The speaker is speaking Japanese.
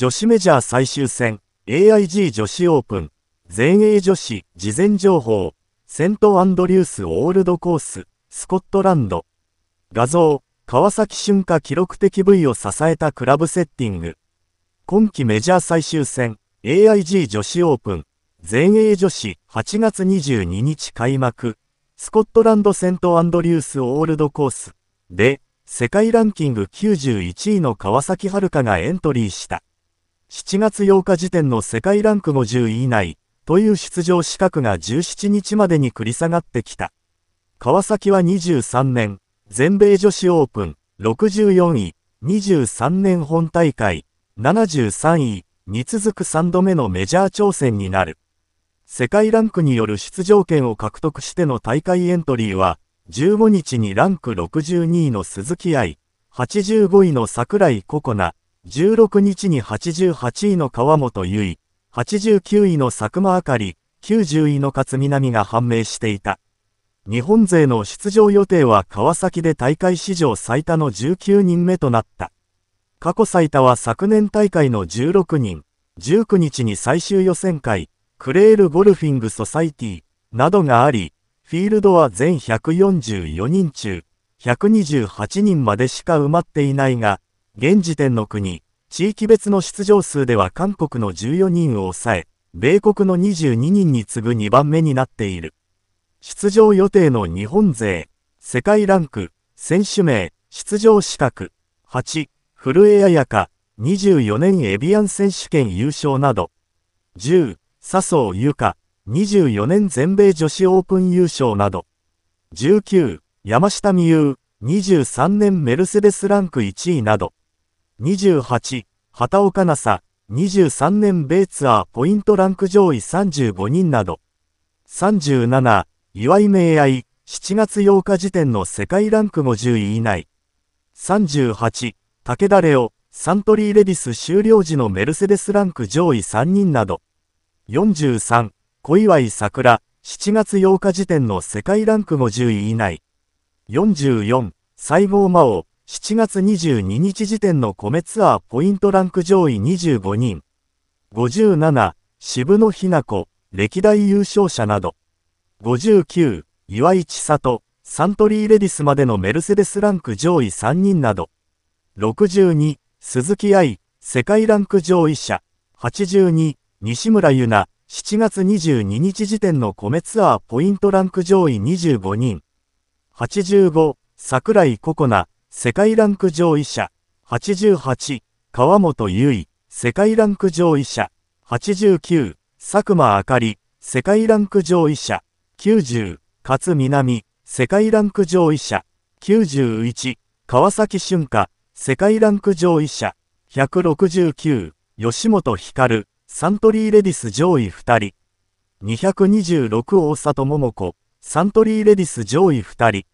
女子メジャー最終戦 AIG 女子オープン全英女子事前情報セントアンドリュースオールドコーススコットランド画像川崎春夏記録的部位を支えたクラブセッティング今季メジャー最終戦 AIG 女子オープン全英女子8月22日開幕スコットランドセントアンドリュースオールドコースで世界ランキング91位の川崎春香がエントリーした7月8日時点の世界ランク50位以内という出場資格が17日までに繰り下がってきた。川崎は23年、全米女子オープン64位、23年本大会73位に続く3度目のメジャー挑戦になる。世界ランクによる出場権を獲得しての大会エントリーは、15日にランク62位の鈴木愛、85位の桜井ココナ、16日に88位の川本結衣、89位の佐久間あかり、90位の勝南が判明していた。日本勢の出場予定は川崎で大会史上最多の19人目となった。過去最多は昨年大会の16人、19日に最終予選会、クレールゴルフィングソサイティなどがあり、フィールドは全144人中、128人までしか埋まっていないが、現時点の国、地域別の出場数では韓国の14人を抑え、米国の22人に次ぐ2番目になっている。出場予定の日本勢、世界ランク、選手名、出場資格、8、古江彩香、24年エビアン選手権優勝など、10、笹生優香、24年全米女子オープン優勝など、19、山下美優、23年メルセデスランク1位など、28、畑岡奈紗、23年米ツアーポイントランク上位35人など、37、岩井明愛、7月8日時点の世界ランク50位以内、38、武田レオ、サントリーレディス終了時のメルセデスランク上位3人など、43、小祝桜、7月8日時点の世界ランク50位以内、44、西郷真央、7月22日時点の米ツアーポイントランク上位25人、57、渋野日向子、歴代優勝者など、59、岩井千里、サントリーレディスまでのメルセデスランク上位3人など、62、鈴木愛、世界ランク上位者、82、西村優奈、7月22日時点の米ツアーポイントランク上位25人、85、桜井ココナ、世界ランク上位者、88、川本優衣、世界ランク上位者、89、佐久間あかり、世界ランク上位者、90、勝南、世界ランク上位者、91、川崎春夏、世界ランク上位者、169、吉本光、サントリーレディス上位2人、226大里桃子、サントリーレディス上位2人、